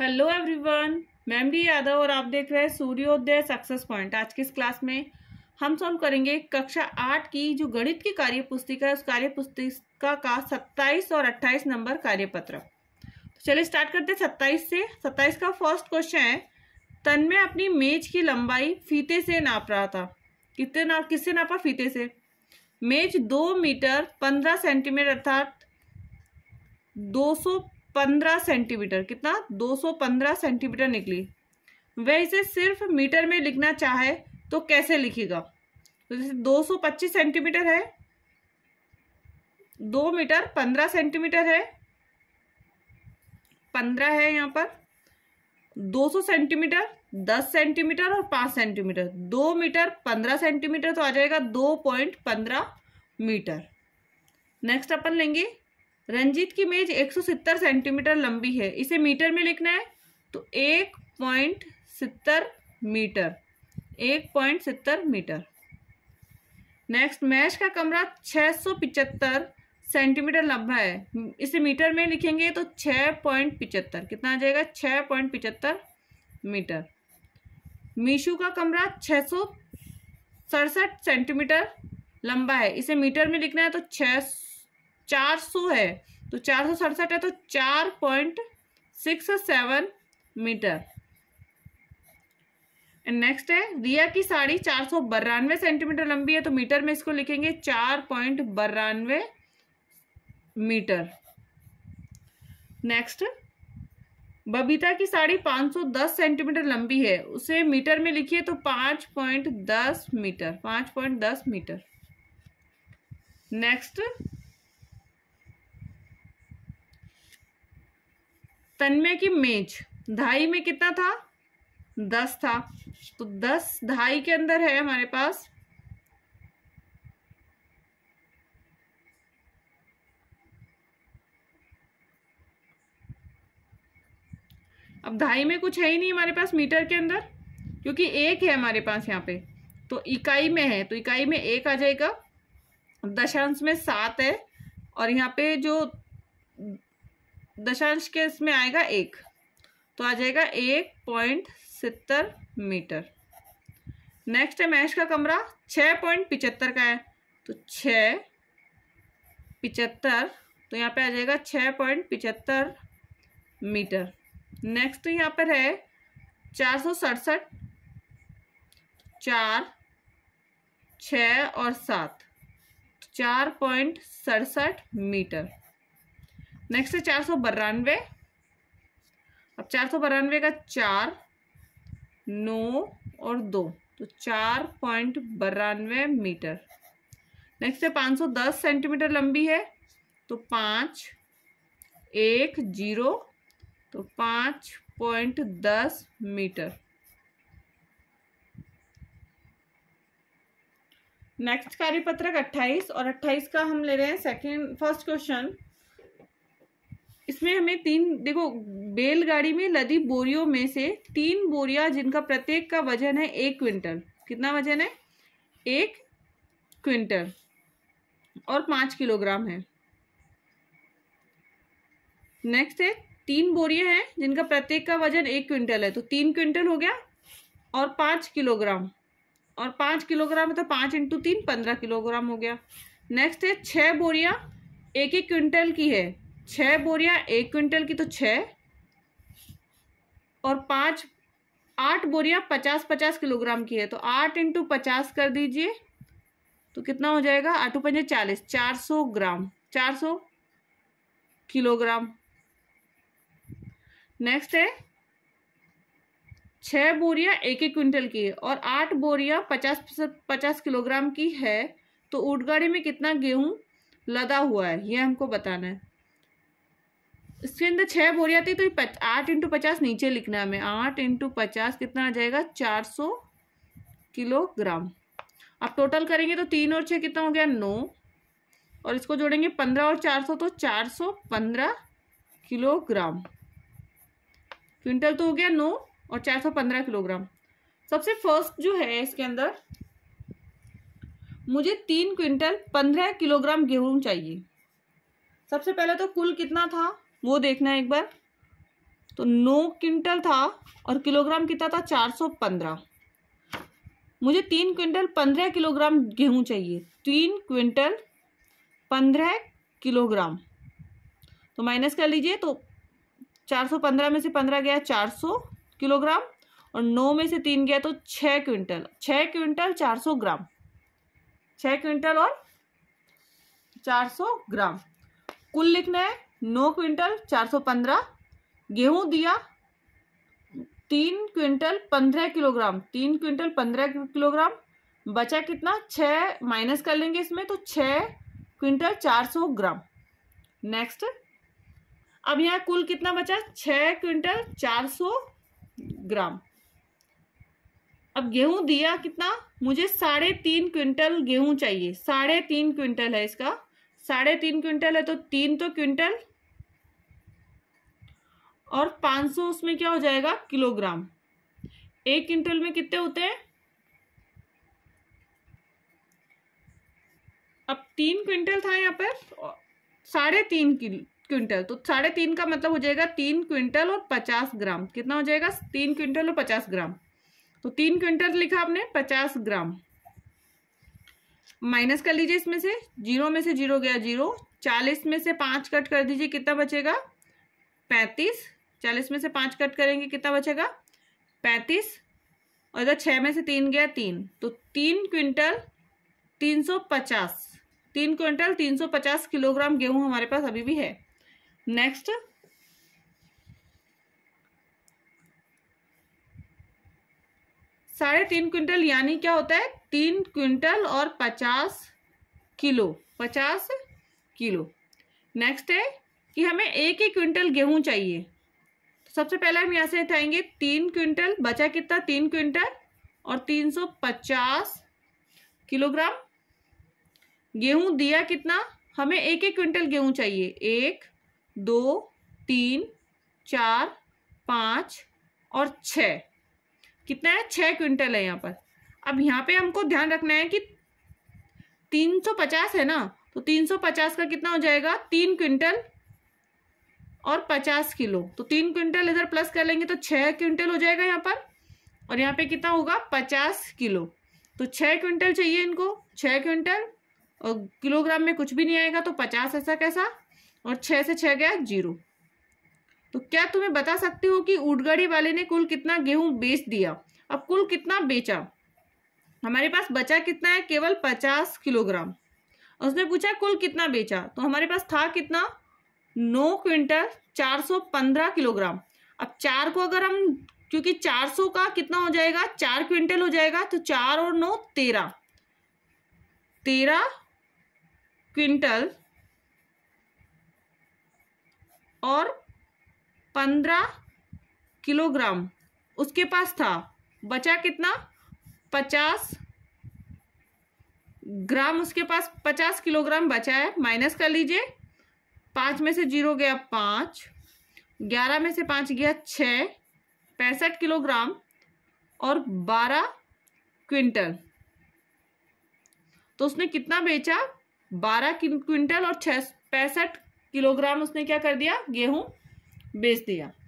hello everyone ma'am D Yadav और आप देख रहे हैं सूर्योदय सक्सेस पॉइंट आज की इस क्लास में हम सॉल्व करेंगे कक्षा आठ की जो गणित की कार्य पुस्तिका है उस कार्य पुस्तिका का सत्ताईस और अट्ठाईस नंबर कार्यपत्र तो चलिए स्टार्ट करते हैं सत्ताईस से सत्ताईस का फर्स्ट क्वेश्चन है तन में अपनी मेज की लंबाई फीते से नाप रहा था कितने नाप किससे नापा फीते से मेज दो मीटर पंद्रह सेंटीमीटर अर्थात दो सौ पंद्रह सेंटीमीटर कितना दो सौ पंद्रह सेंटीमीटर निकली वह इसे सिर्फ मीटर में लिखना चाहे तो कैसे लिखेगा तो जैसे दो सौ पच्चीस सेंटीमीटर है दो मीटर पंद्रह सेंटीमीटर है पंद्रह है यहाँ पर दो सौ सेंटीमीटर दस सेंटीमीटर और पाँच सेंटीमीटर दो मीटर पंद्रह सेंटीमीटर तो आ जाएगा दो पॉइंट पंद्रह मीटर नेक्स्ट अपन लेंगे रंजीत की मेज 170 सेंटीमीटर लंबी है इसे मीटर में लिखना है तो एक पॉइंट सत्तर मीटर एक पॉइंट सत्तर मीटर नेक्स्ट मैच का कमरा छः सौ सेंटीमीटर लंबा है इसे मीटर में लिखेंगे तो छः पॉइंट पिचहत्तर कितना आ जाएगा छः पॉइंट पिचहत्तर मीटर मीशू का कमरा छः सौ सड़सठ सेंटीमीटर लंबा है इसे मीटर में लिखना है तो छः चार सौ है तो चार सौ सड़सठ है तो चार point six seven metre and next है रिया की साड़ी चार सौ बरानवे सेंटीमीटर लंबी है तो मीटर में इसको लिखेंगे चार पॉइंट बरानवे मीटर नेक्स्ट बबीता की साड़ी पाँच सौ दस सेंटीमीटर लंबी है उसे मीटर में लिखिए तो पाँच पॉइंट दस मीटर पाँच पॉइंट दस मीटर नेक्स्ट तन्मय की मेज ढाई में कितना था दस था तो दस ढाई के अंदर है हमारे पास अब ढाई में कुछ है ही नहीं हमारे पास मीटर के अंदर क्योंकि एक है हमारे पास यहाँ पे तो इकाई में है तो इकाई में एक आ जाएगा दशांश में सात है और यहाँ पे जो दशांश के इसमें आएगा एक तो आ जाएगा एक पॉइंट सत्तर मीटर नेक्स्ट है महेश का कमरा छः पॉइंट पिचहत्तर का है तो छ पिचहत्तर तो यहाँ पे आ जाएगा छ पॉइंट पिचहत्तर मीटर नेक्स्ट तो यहाँ पर है चार सौ सड़सठ चार छ और सात तो चार पॉइंट सड़सठ मीटर नेक्स्ट है चार सौ बरानवे अब चार सौ बरानवे का चार नौ और दो तो चार पॉइंट बरानवे मीटर नेक्स्ट है पाँच सौ दस सेंटीमीटर लंबी है तो पाँच एक जीरो तो पाँच पॉइंट दस मीटर नेक्स्ट कार्यपत्रक 28 और 28 का हम ले रहे हैं सेकंड फर्स्ट क्वेश्चन इसमें हमें तीन देखो बैलगाड़ी में लदी बोरियों में से तीन बोरिया जिनका प्रत्येक का वजन है एक क्विंटल कितना वजन है एक क्विंटल और पांच किलोग्राम है नेक्स्ट है तीन बोरियां हैं जिनका प्रत्येक का वजन एक क्विंटल है तो तीन क्विंटल हो गया और पांच किलोग्राम और पांच किलोग्राम है तो पांच इंटू तीन पंद्रह किलोग्राम हो गया नेक्स्ट है छह बोरियां एक एक क्विंटल की है छः बोरियां एक क्विंटल की तो छ और पांच आठ बोरियां पचास पचास किलोग्राम की है तो आठ इंटू पचास कर दीजिए तो कितना हो जाएगा आठ पंजे चालीस चार सौ ग्राम चार सौ किलोग्राम नेक्स्ट है छह बोरियां एक एक क्विंटल की है और आठ बोरियां पचास पचास किलोग्राम की है तो ऊटगाड़ी में कितना गेहूं लदा हुआ है यह हमको बताना है इसके अंदर छः बोरियाँ थी तो ये आठ इंटू पचास नीचे लिखना है हमें आठ इंटू पचास कितना आ जाएगा चार सौ किलोग्राम आप टोटल करेंगे तो तीन और छः कितना हो गया नौ और इसको जोड़ेंगे पंद्रह और चार सौ तो चार सौ पंद्रह किलोग्राम क्विंटल तो हो गया नौ और चार सौ पंद्रह किलोग्राम सबसे फर्स्ट जो है इसके अंदर मुझे तीन क्विंटल पंद्रह किलोग्राम गेहूं चाहिए सबसे पहले तो कुल कितना था वो देखना है एक बार तो नौ क्विंटल था और किलोग्राम कितना था चार सौ पंद्रह मुझे तीन क्विंटल पंद्रह किलोग्राम गेहूं चाहिए तीन क्विंटल पंद्रह किलोग्राम तो माइनस कर लीजिए तो चार सौ पंद्रह में से पंद्रह गया चार सौ किलोग्राम और नौ में से तीन गया तो छः क्विंटल छः क्विंटल चार सौ ग्राम छः क्विंटल और चार सौ ग्राम कुल लिखना है नौ क्विंटल चार सौ पंद्रह गेहूँ दिया तीन क्विंटल पंद्रह किलोग्राम तीन क्विंटल पंद्रह किलोग्राम बचा कितना छः माइनस कर लेंगे इसमें तो छः क्विंटल चार सौ ग्राम नेक्स्ट अब यहाँ कुल कितना बचा छः क्विंटल चार सौ ग्राम अब गेहूं दिया कितना मुझे साढ़े तीन क्विंटल गेहूं चाहिए साढ़े तीन क्विंटल है इसका साढ़े तीन क्विंटल है तो तीन तो क्विंटल और 500 उसमें क्या हो जाएगा किलोग्राम एक क्विंटल में कितने होते हैं अब तीन क्विंटल था यहाँ पर साढ़े तीन क्विंटल तो साढ़े तीन का मतलब हो जाएगा तीन क्विंटल और पचास ग्राम कितना हो जाएगा तीन क्विंटल और पचास ग्राम तो तीन क्विंटल लिखा आपने पचास ग्राम माइनस कर लीजिए इसमें से जीरो में से जीरो गया जीरो चालीस में से पांच कट कर दीजिए कितना बचेगा पैंतीस चालीस में से पाँच कट करेंगे कितना बचेगा पैंतीस और इधर छः में से तीन गया तीन तो तीन क्विंटल तीन सौ पचास तीन क्विंटल तीन सौ पचास किलोग्राम गेहूं हमारे पास अभी भी है नेक्स्ट साढ़े तीन क्विंटल यानी क्या होता है तीन क्विंटल और पचास किलो पचास किलो नेक्स्ट है कि हमें एक ही क्विंटल गेहूं चाहिए सबसे पहले हम यहाँ से हटाएंगे तीन क्विंटल बचा कितना तीन क्विंटल और तीन सौ पचास किलोग्राम गेहूं दिया कितना हमें एक एक क्विंटल गेहूं चाहिए एक दो तीन चार पाँच और छ कितना है छः क्विंटल है यहाँ पर अब यहाँ पे हमको ध्यान रखना है कि तीन सौ पचास है ना तो तीन सौ पचास का कितना हो जाएगा तीन क्विंटल और पचास किलो तो तीन क्विंटल इधर प्लस कर लेंगे तो छः क्विंटल हो जाएगा यहाँ पर और यहाँ पे कितना होगा पचास किलो तो छः क्विंटल चाहिए इनको छः क्विंटल और किलोग्राम में कुछ भी नहीं आएगा तो पचास ऐसा कैसा और छः से छः गया जीरो तो क्या तुम्हें बता सकते हो कि उडगड़ी वाले ने कुल कितना गेहूँ बेच दिया अब कुल कितना बेचा हमारे पास बचा कितना है केवल पचास किलोग्राम उसने पूछा कुल कितना बेचा तो हमारे पास था कितना नौ क्विंटल चार सौ पंद्रह किलोग्राम अब चार को अगर हम क्योंकि चार सौ का कितना हो जाएगा चार क्विंटल हो जाएगा तो चार और नौ तेरह तेरह क्विंटल और पंद्रह किलोग्राम उसके पास था बचा कितना पचास ग्राम उसके पास पचास किलोग्राम बचा है माइनस कर लीजिए पाँच में से जीरो गया पाँच ग्यारह में से पाँच गया छः पैंसठ किलोग्राम और बारह क्विंटल तो उसने कितना बेचा बारह क्विंटल और छः पैंसठ किलोग्राम उसने क्या कर दिया गेहूँ बेच दिया